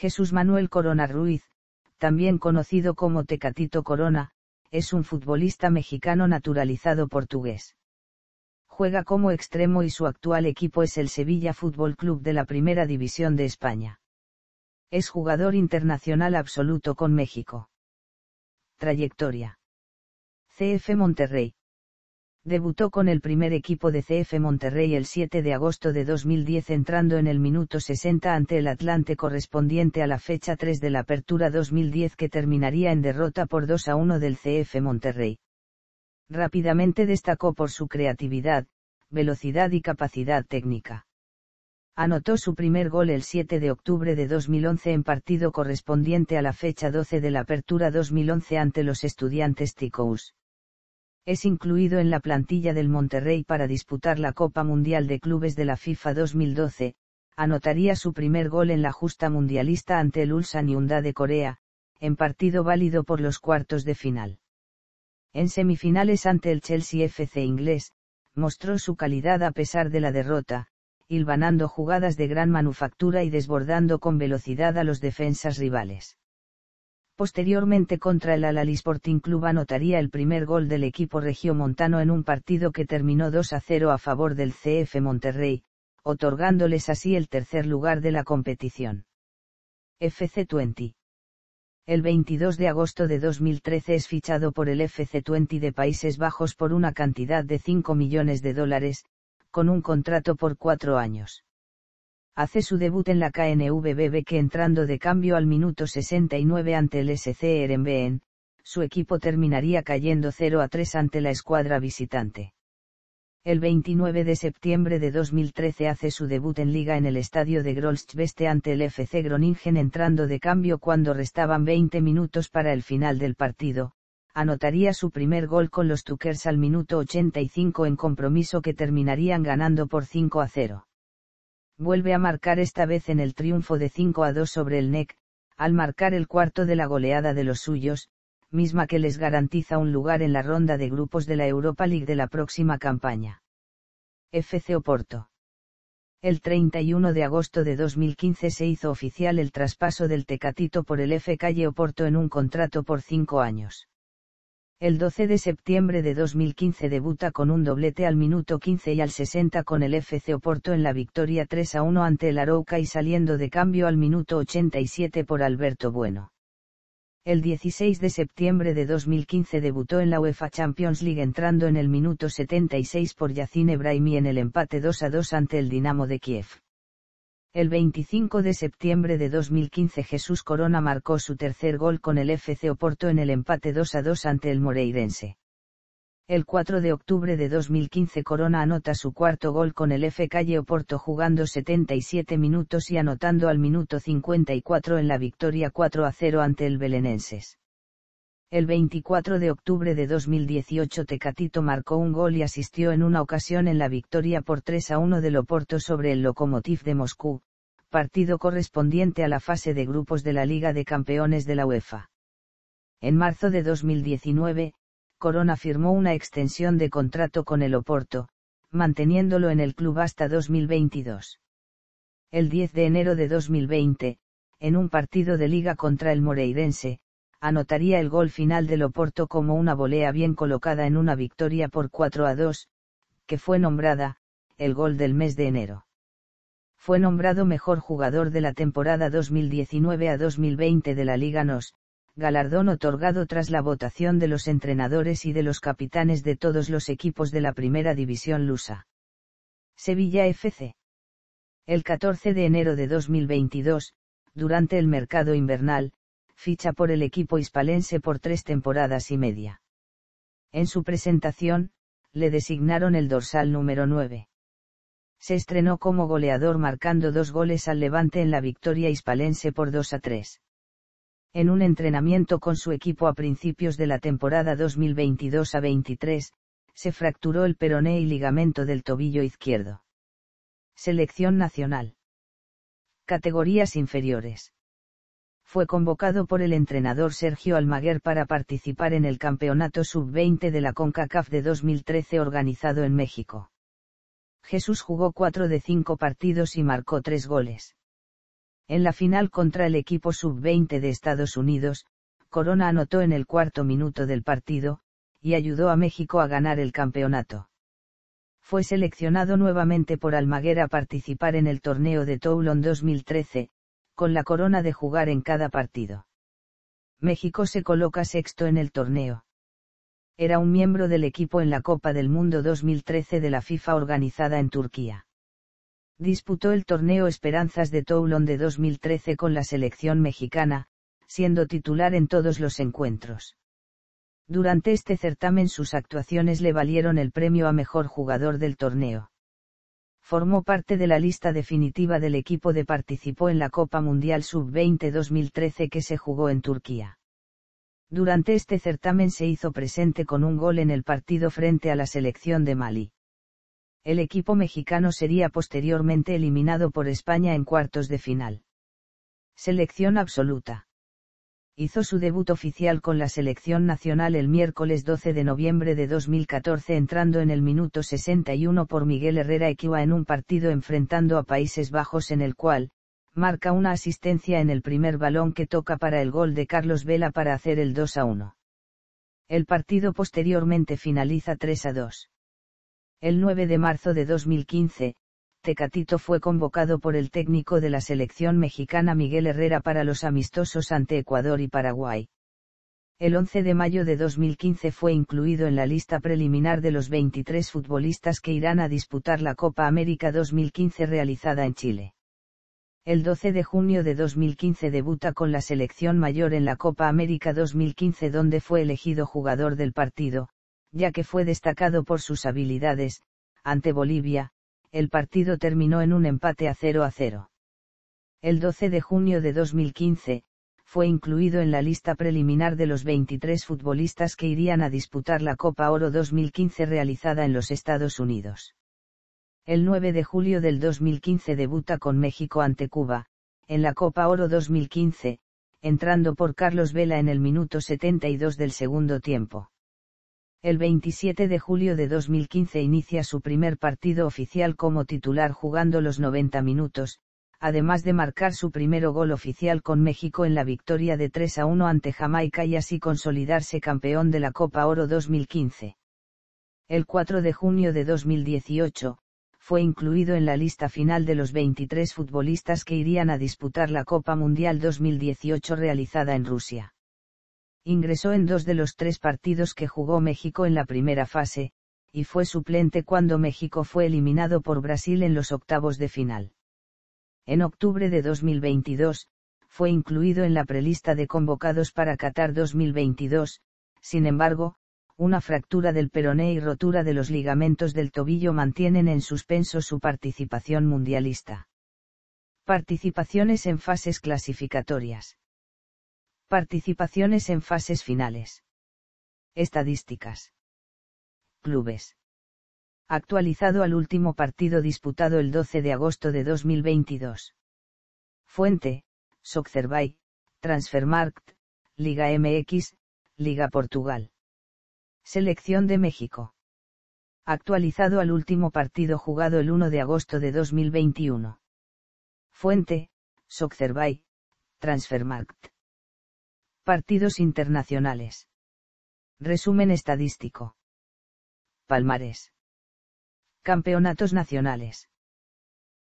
Jesús Manuel Corona Ruiz, también conocido como Tecatito Corona, es un futbolista mexicano naturalizado portugués. Juega como extremo y su actual equipo es el Sevilla Fútbol Club de la Primera División de España. Es jugador internacional absoluto con México. Trayectoria. CF Monterrey. Debutó con el primer equipo de CF Monterrey el 7 de agosto de 2010 entrando en el minuto 60 ante el Atlante correspondiente a la fecha 3 de la Apertura 2010 que terminaría en derrota por 2 a 1 del CF Monterrey. Rápidamente destacó por su creatividad, velocidad y capacidad técnica. Anotó su primer gol el 7 de octubre de 2011 en partido correspondiente a la fecha 12 de la Apertura 2011 ante los estudiantes Ticous es incluido en la plantilla del Monterrey para disputar la Copa Mundial de Clubes de la FIFA 2012, anotaría su primer gol en la justa mundialista ante el Ulsan Hyundai de Corea, en partido válido por los cuartos de final. En semifinales ante el Chelsea FC inglés, mostró su calidad a pesar de la derrota, hilvanando jugadas de gran manufactura y desbordando con velocidad a los defensas rivales. Posteriormente contra el Alali Sporting Club anotaría el primer gol del equipo regiomontano en un partido que terminó 2 a 0 a favor del CF Monterrey, otorgándoles así el tercer lugar de la competición. FC20 el 22 de agosto de 2013 es fichado por el FC20 de Países Bajos por una cantidad de 5 millones de dólares, con un contrato por cuatro años hace su debut en la KNVBB que entrando de cambio al minuto 69 ante el SC Erenbeen, su equipo terminaría cayendo 0 a 3 ante la escuadra visitante. El 29 de septiembre de 2013 hace su debut en liga en el estadio de Grolschbeste ante el FC Groningen entrando de cambio cuando restaban 20 minutos para el final del partido, anotaría su primer gol con los Tuckers al minuto 85 en compromiso que terminarían ganando por 5 a 0 vuelve a marcar esta vez en el triunfo de 5 a 2 sobre el NEC, al marcar el cuarto de la goleada de los suyos, misma que les garantiza un lugar en la ronda de grupos de la Europa League de la próxima campaña. FC Oporto. El 31 de agosto de 2015 se hizo oficial el traspaso del Tecatito por el F Calle Oporto en un contrato por cinco años. El 12 de septiembre de 2015 debuta con un doblete al minuto 15 y al 60 con el FC Oporto en la victoria 3 a 1 ante el Arauca y saliendo de cambio al minuto 87 por Alberto Bueno. El 16 de septiembre de 2015 debutó en la UEFA Champions League entrando en el minuto 76 por Yacine Brahimi en el empate 2 a 2 ante el Dinamo de Kiev. El 25 de septiembre de 2015 Jesús Corona marcó su tercer gol con el FC Oporto en el empate 2 a 2 ante el Moreirense. El 4 de octubre de 2015 Corona anota su cuarto gol con el F Calle Oporto jugando 77 minutos y anotando al minuto 54 en la victoria 4 a 0 ante el Belenenses. El 24 de octubre de 2018 Tecatito marcó un gol y asistió en una ocasión en la victoria por 3 a 1 del Oporto sobre el Lokomotiv de Moscú, partido correspondiente a la fase de grupos de la Liga de Campeones de la UEFA. En marzo de 2019, Corona firmó una extensión de contrato con el Oporto, manteniéndolo en el club hasta 2022. El 10 de enero de 2020, en un partido de liga contra el Moreirense, anotaría el gol final del Oporto como una volea bien colocada en una victoria por 4 a 2, que fue nombrada, el gol del mes de enero. Fue nombrado mejor jugador de la temporada 2019 a 2020 de la Liga NOS, galardón otorgado tras la votación de los entrenadores y de los capitanes de todos los equipos de la Primera División Lusa. Sevilla FC. El 14 de enero de 2022, durante el mercado invernal, ficha por el equipo hispalense por tres temporadas y media. En su presentación, le designaron el dorsal número 9. Se estrenó como goleador marcando dos goles al levante en la victoria hispalense por 2 a 3. En un entrenamiento con su equipo a principios de la temporada 2022 a 23, se fracturó el peroné y ligamento del tobillo izquierdo. Selección nacional. Categorías inferiores fue convocado por el entrenador Sergio Almaguer para participar en el Campeonato Sub-20 de la CONCACAF de 2013 organizado en México. Jesús jugó cuatro de cinco partidos y marcó tres goles. En la final contra el equipo Sub-20 de Estados Unidos, Corona anotó en el cuarto minuto del partido, y ayudó a México a ganar el campeonato. Fue seleccionado nuevamente por Almaguer a participar en el torneo de Toulon 2013, con la corona de jugar en cada partido. México se coloca sexto en el torneo. Era un miembro del equipo en la Copa del Mundo 2013 de la FIFA organizada en Turquía. Disputó el torneo Esperanzas de Toulon de 2013 con la selección mexicana, siendo titular en todos los encuentros. Durante este certamen sus actuaciones le valieron el premio a mejor jugador del torneo formó parte de la lista definitiva del equipo de participó en la Copa Mundial Sub-20 2013 que se jugó en Turquía. Durante este certamen se hizo presente con un gol en el partido frente a la selección de Mali. El equipo mexicano sería posteriormente eliminado por España en cuartos de final. Selección absoluta hizo su debut oficial con la selección nacional el miércoles 12 de noviembre de 2014 entrando en el minuto 61 por Miguel Herrera Equiwa en un partido enfrentando a Países Bajos en el cual, marca una asistencia en el primer balón que toca para el gol de Carlos Vela para hacer el 2 a 1. El partido posteriormente finaliza 3 a 2. El 9 de marzo de 2015, Tecatito fue convocado por el técnico de la selección mexicana Miguel Herrera para los amistosos ante Ecuador y Paraguay. El 11 de mayo de 2015 fue incluido en la lista preliminar de los 23 futbolistas que irán a disputar la Copa América 2015 realizada en Chile. El 12 de junio de 2015 debuta con la selección mayor en la Copa América 2015 donde fue elegido jugador del partido, ya que fue destacado por sus habilidades, ante Bolivia, el partido terminó en un empate a 0 a 0. El 12 de junio de 2015, fue incluido en la lista preliminar de los 23 futbolistas que irían a disputar la Copa Oro 2015 realizada en los Estados Unidos. El 9 de julio del 2015 debuta con México ante Cuba, en la Copa Oro 2015, entrando por Carlos Vela en el minuto 72 del segundo tiempo. El 27 de julio de 2015 inicia su primer partido oficial como titular jugando los 90 minutos, además de marcar su primero gol oficial con México en la victoria de 3 a 1 ante Jamaica y así consolidarse campeón de la Copa Oro 2015. El 4 de junio de 2018, fue incluido en la lista final de los 23 futbolistas que irían a disputar la Copa Mundial 2018 realizada en Rusia. Ingresó en dos de los tres partidos que jugó México en la primera fase, y fue suplente cuando México fue eliminado por Brasil en los octavos de final. En octubre de 2022, fue incluido en la prelista de convocados para Qatar 2022, sin embargo, una fractura del peroné y rotura de los ligamentos del tobillo mantienen en suspenso su participación mundialista. Participaciones en fases clasificatorias. Participaciones en fases finales. Estadísticas. Clubes. Actualizado al último partido disputado el 12 de agosto de 2022. Fuente, Soccerbay, Transfermarkt, Liga MX, Liga Portugal. Selección de México. Actualizado al último partido jugado el 1 de agosto de 2021. Fuente, Soccerbay, Transfermarkt. Partidos internacionales. Resumen estadístico. Palmares. Campeonatos nacionales.